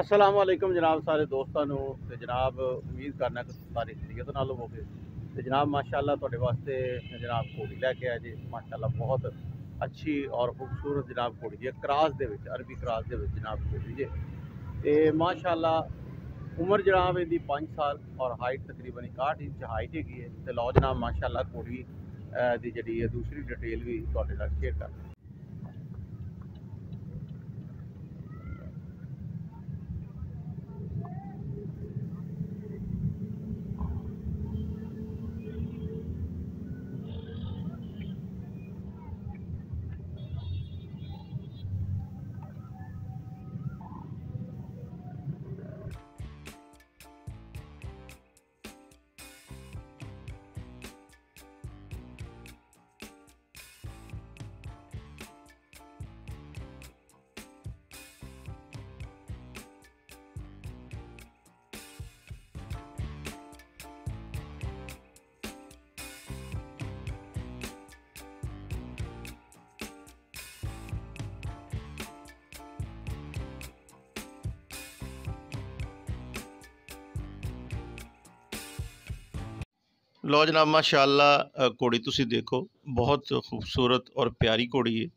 ਅਸਲਾਮ ਵਾਲੇਕਮ ਜਨਾਬ ਸਾਰੇ ਦੋਸਤਾਂ ਨੂੰ ਤੇ ਜਨਾਬ ਉਮੀਦ ਕਰਨਾ ਕਿ ਸਾਰੀ ਖਰੀਅਤ ਨਾਲ ਹੋਵੇ ਤੇ ਜਨਾਬ ਮਾਸ਼ਾਅੱਲਾ ਤੁਹਾਡੇ ਵਾਸਤੇ ਜਨਾਬ ਕੋੜੀ ਲੈ ਕੇ ਆਏ ਜੀ ਮਾਸ਼ਾਅੱਲਾ ਬਹੁਤ ਅੱਛੀ ਔਰ ਖੂਬਸੂਰਤ ਜਨਾਬ ਕੋੜੀ ਹੈ ਕਰਾਸ ਦੇ ਵਿੱਚ ਅਰਬੀ ਕਰਾਸ ਦੇ ਵਿੱਚ ਜਨਾਬ ਕੋੜੀ ਜੀ ਤੇ ਮਾਸ਼ਾਅੱਲਾ ਉਮਰ ਜਨਾਬ ਇਹਦੀ 5 ਸਾਲ ਔਰ ਹਾਈਟ ਤਕਰੀਬਨ 61 ਇੰਚ ਹਾਈਟ ਹੈਗੀ ਹੈ ਤੇ ਲਓ ਜਨਾਬ ਮਾਸ਼ਾਅੱਲਾ ਕੋੜੀ ਦੀ ਜਿਹੜੀ ਹੈ ਦੂਸਰੀ ਡਿਟੇਲ ਵੀ ਤੁਹਾਡੇ ਨਾਲ ਸ਼ੇਅਰ ਕਰਦਾ ਲੋ ਜਨਾਬ ਮਾਸ਼ਾਅੱਲਾ ਘੋੜੀ ਤੁਸੀਂ ਦੇਖੋ ਬਹੁਤ ਖੂਬਸੂਰਤ ਔਰ ਪਿਆਰੀ ਘੋੜੀ ਹੈ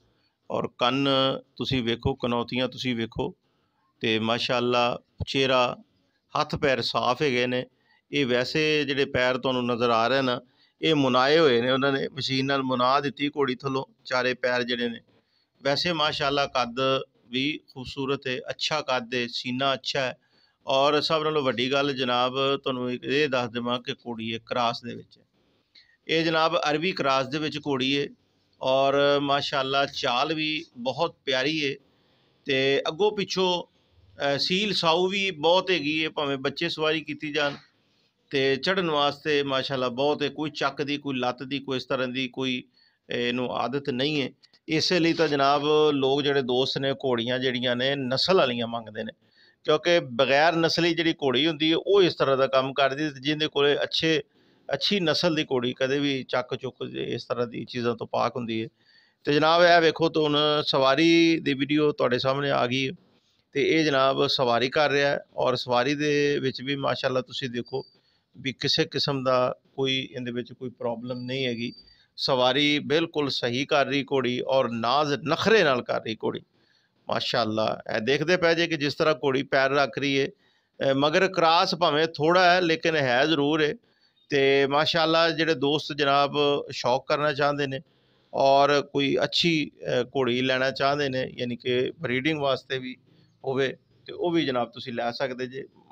ਔਰ ਕੰਨ ਤੁਸੀਂ ਵੇਖੋ ਕਨੌਤੀਆਂ ਤੁਸੀਂ ਵੇਖੋ ਤੇ ਮਾਸ਼ਾਅੱਲਾ ਚਿਹਰਾ ਹੱਥ ਪੈਰ ਸਾਫ਼ ਹੈਗੇ ਨੇ ਇਹ ਵੈਸੇ ਜਿਹੜੇ ਪੈਰ ਤੁਹਾਨੂੰ ਨਜ਼ਰ ਆ ਰਹੇ ਨਾ ਇਹ ਮੁਨਾਏ ਹੋਏ ਨੇ ਉਹਨਾਂ ਨੇ ਮਸ਼ੀਨ ਨਾਲ ਮੁਨਾ ਦਿੱਤੀ ਘੋੜੀ ਥਲੋਂ ਚਾਰੇ ਪੈਰ ਜਿਹੜੇ ਨੇ ਵੈਸੇ ਮਾਸ਼ਾਅੱਲਾ ਕੱਦ ਵੀ ਖੂਬਸੂਰਤ ਹੈ ਅੱਛਾ ਕੱਦ ਹੈ ਸੀਨਾ ਅੱਛਾ ਹੈ ਔਰ ਸਭ ਨਾਲੋਂ ਵੱਡੀ ਗੱਲ ਜਨਾਬ ਤੁਹਾਨੂੰ ਇਹ ਦੱਸ ਦੇਵਾਂ ਕਿ ਕੋੜੀਏ ਕਰਾਸ ਦੇ ਵਿੱਚ ਇਹ ਜਨਾਬ ਅਰਬੀ ਕਰਾਸ ਦੇ ਵਿੱਚ ਕੋੜੀਏ ਔਰ ਮਾਸ਼ਾਅੱਲਾ ਚਾਲ ਵੀ ਬਹੁਤ ਪਿਆਰੀ ਏ ਤੇ ਅੱਗੋ ਪਿੱਛੋ ਸੀਲ ਸਾਉ ਵੀ ਬਹੁਤ ਹੈਗੀ ਏ ਭਾਵੇਂ ਬੱਚੇ ਸਵਾਰੀ ਕੀਤੀ ਜਾਣ ਤੇ ਚੜਨ ਵਾਸਤੇ ਮਾਸ਼ਾਅੱਲਾ ਬਹੁਤ ਹੈ ਕੋਈ ਚੱਕ ਦੀ ਕੋਈ ਲੱਤ ਦੀ ਕੋਈ ਇਸ ਤਰ੍ਹਾਂ ਦੀ ਕੋਈ ਇਹਨੂੰ ਆਦਤ ਨਹੀਂ ਹੈ ਇਸੇ ਲਈ ਤਾਂ ਜਨਾਬ ਲੋਕ ਜਿਹੜੇ ਦੋਸਤ ਨੇ ਘੋੜੀਆਂ ਜਿਹੜੀਆਂ ਨੇ ਨਸਲ ਵਾਲੀਆਂ ਮੰਗਦੇ ਨੇ ਕਿਉਂਕਿ ਬਗੈਰ ਨਸਲੀ ਜਿਹੜੀ ਘੋੜੀ ਹੁੰਦੀ ਹੈ ਉਹ ਇਸ ਤਰ੍ਹਾਂ ਦਾ ਕੰਮ ਕਰਦੀ ਜਿਹਦੇ ਕੋਲੇ ਅੱਛੇ ਅੱਛੀ ਨਸਲ ਦੀ ਘੋੜੀ ਕਦੇ ਵੀ ਚੱਕ ਚੁੱਕ ਇਸ ਤਰ੍ਹਾਂ ਦੀ ਚੀਜ਼ਾਂ ਤੋਂ ਪਾਕ ਹੁੰਦੀ ਹੈ ਤੇ ਜਨਾਬ ਇਹ ਵੇਖੋ ਤੋਂ ਹੁਣ ਸਵਾਰੀ ਦੀ ਵੀਡੀਓ ਤੁਹਾਡੇ ਸਾਹਮਣੇ ਆ ਗਈ ਤੇ ਇਹ ਜਨਾਬ ਸਵਾਰੀ ਕਰ ਰਿਹਾ ਔਰ ਸਵਾਰੀ ਦੇ ਵਿੱਚ ਵੀ ਮਾਸ਼ਾਅੱਲਾ ਤੁਸੀਂ ਦੇਖੋ ਵੀ ਕਿਸੇ ਕਿਸਮ ਦਾ ਕੋਈ ਇਹਦੇ ਵਿੱਚ ਕੋਈ ਪ੍ਰੋਬਲਮ ਨਹੀਂ ਹੈਗੀ ਸਵਾਰੀ ਬਿਲਕੁਲ ਸਹੀ ਕਰ ਰਹੀ ਘੋੜੀ ਔਰ ਨਾਜ਼ ਨਖਰੇ ਨਾਲ ਕਰ ਰਹੀ ਘੋੜੀ ਮਾਸ਼ਾਅੱਲਾ ਇਹ ਦੇਖਦੇ ਪੈ ਜੇ ਕਿ ਜਿਸ ਤਰ੍ਹਾਂ ਘੋੜੀ ਪੈਰ ਰੱਖ ਰਹੀ ਏ ਮਗਰ ਕਰਾਸ ਭਾਵੇਂ ਥੋੜਾ ਹੈ ਲੇਕਿਨ ਹੈ ਜ਼ਰੂਰ ਏ ਤੇ ਮਾਸ਼ਾਅੱਲਾ ਜਿਹੜੇ ਦੋਸਤ ਜਨਾਬ ਸ਼ੌਕ ਕਰਨਾ ਚਾਹੁੰਦੇ ਨੇ ਔਰ ਕੋਈ ਅੱਛੀ ਘੋੜੀ ਲੈਣਾ ਚਾਹੁੰਦੇ ਨੇ ਯਾਨੀ ਕਿ ਬਰੀਡਿੰਗ ਵਾਸਤੇ ਵੀ ਹੋਵੇ ਤੇ ਉਹ ਵੀ ਜਨਾਬ ਤੁਸੀਂ ਲੈ ਸਕਦੇ ਜੇ